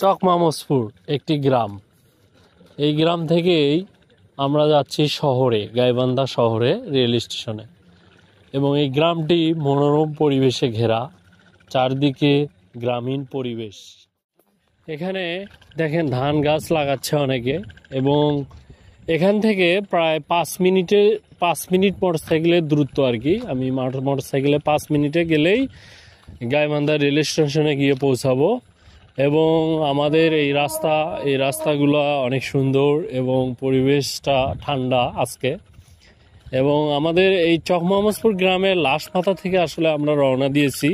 চকমামসপুর একটি গ্রাম এই গ্রাম থেকেই আমরা যাচ্ছি শহরে গাইবান্ধা শহরে রেল স্টেশনে এবং এই গ্রামটি মনোরম পরিবেশে ঘেরা চারদিকে গ্রামীণ পরিবেশ এখানে দেখেন ধান গাছ লাগাচ্ছে অনেকে এবং এখান থেকে প্রায় পাঁচ মিনিটে পাঁচ মিনিট মোটরসাইকেলের দ্রুত আর কি আমি মোটরসাইকেলে পাঁচ মিনিটে গেলেই গাইবান্ধা রেল স্টেশনে গিয়ে পৌঁছাবো এবং আমাদের এই রাস্তা এই রাস্তাগুলো অনেক সুন্দর এবং পরিবেশটা ঠান্ডা আজকে এবং আমাদের এই চকমামাজপুর গ্রামের লাশপাতা থেকে আসলে আমরা রওনা দিয়েছি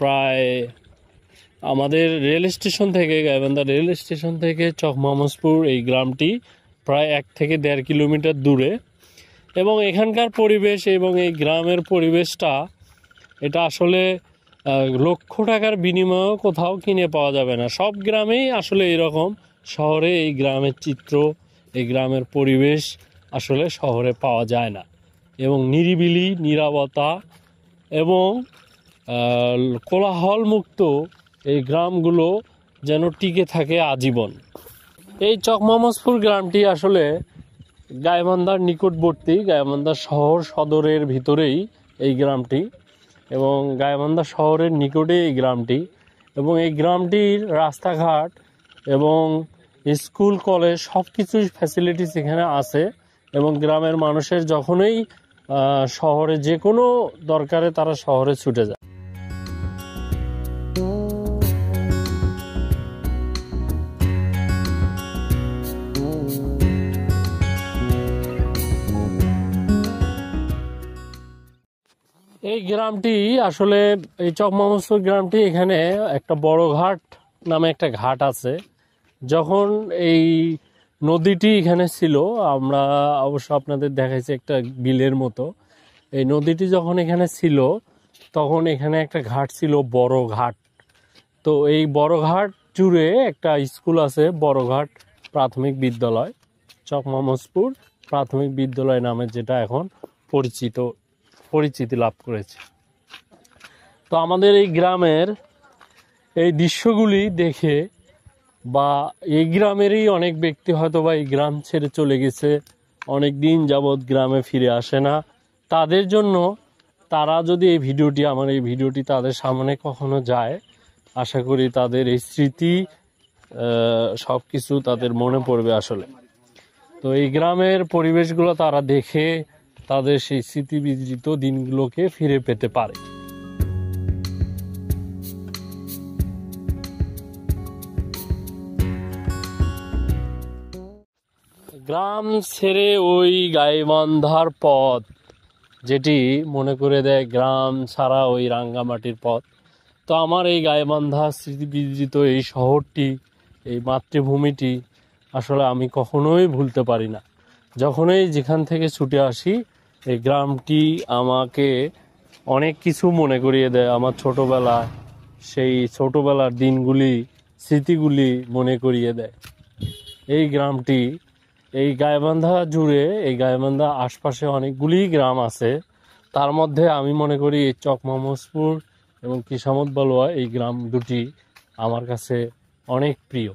প্রায় আমাদের রেল স্টেশন থেকে গাইবান্ধা রেল স্টেশন থেকে চকমামাজপুর এই গ্রামটি প্রায় এক থেকে দেড় কিলোমিটার দূরে এবং এখানকার পরিবেশ এবং এই গ্রামের পরিবেশটা এটা আসলে লক্ষ টাকার বিনিময়েও কোথাও কিনে পাওয়া যাবে না সব গ্রামেই আসলে এরকম শহরে এই গ্রামের চিত্র এই গ্রামের পরিবেশ আসলে শহরে পাওয়া যায় না এবং নিরিবিলি নিরাপত্তা এবং কোলাহলমুক্ত এই গ্রামগুলো যেন টিকে থাকে আজীবন এই চকমামসপুর গ্রামটি আসলে গাইবান্ধার নিকটবর্তী গাইবান্ধার শহর সদরের ভিতরেই এই গ্রামটি এবং গাইবান্ধা শহরের নিকটে এই গ্রামটি এবং এই গ্রামটির রাস্তাঘাট এবং স্কুল কলেজ সব কিছুই ফ্যাসিলিটিস এখানে আছে এবং গ্রামের মানুষের যখনই শহরে যে কোনো দরকারে তারা শহরে ছুটে যায় এই গ্রামটি আসলে এই চকমামসপুর গ্রামটি এখানে একটা বড় ঘাট নামে একটা ঘাট আছে যখন এই নদীটি এখানে ছিল আমরা অবশ্য আপনাদের দেখাইছি একটা বিলের মতো এই নদীটি যখন এখানে ছিল তখন এখানে একটা ঘাট ছিল বড় ঘাট তো এই বড় ঘাট জুড়ে একটা স্কুল আছে বড় ঘাট প্রাথমিক বিদ্যালয় চকমামসপুর প্রাথমিক বিদ্যালয় নামে যেটা এখন পরিচিত পরিচিতি লাভ করেছে তো আমাদের এই গ্রামের এই দৃশ্যগুলি দেখে বা এই গ্রামেরই অনেক ব্যক্তি হয়তো বা এই গ্রাম ছেড়ে চলে গেছে অনেক দিন যাবৎ গ্রামে ফিরে আসে না তাদের জন্য তারা যদি এই ভিডিওটি আমার এই ভিডিওটি তাদের সামনে কখনো যায় আশা করি তাদের এই স্মৃতি সব কিছু তাদের মনে পড়বে আসলে তো এই গ্রামের পরিবেশগুলো তারা দেখে তাদের সেই স্মৃতিবিজড়িত দিনগুলোকে ফিরে পেতে পারে গ্রাম ছেড়ে ওই গাইবান্ধার পথ যেটি মনে করে দেয় গ্রাম ছাড়া ওই রাঙ্গামাটির পথ তো আমার এই গাইবান্ধা স্মৃতিবিজিত এই শহরটি এই মাতৃভূমিটি আসলে আমি কখনোই ভুলতে পারি না যখনই যেখান থেকে ছুটে আসি এই গ্রামটি আমাকে অনেক কিছু মনে করিয়ে দেয় আমার ছোটবেলা সেই ছোটবেলার দিনগুলি স্মৃতিগুলি মনে করিয়ে দেয় এই গ্রামটি এই গায়বান্ধা জুড়ে এই গায়বান্ধা আশপাশে অনেকগুলি গ্রাম আছে তার মধ্যে আমি মনে করি চকমামসপুর এবং কিসামত বালুয়া এই গ্রাম দুটি আমার কাছে অনেক প্রিয়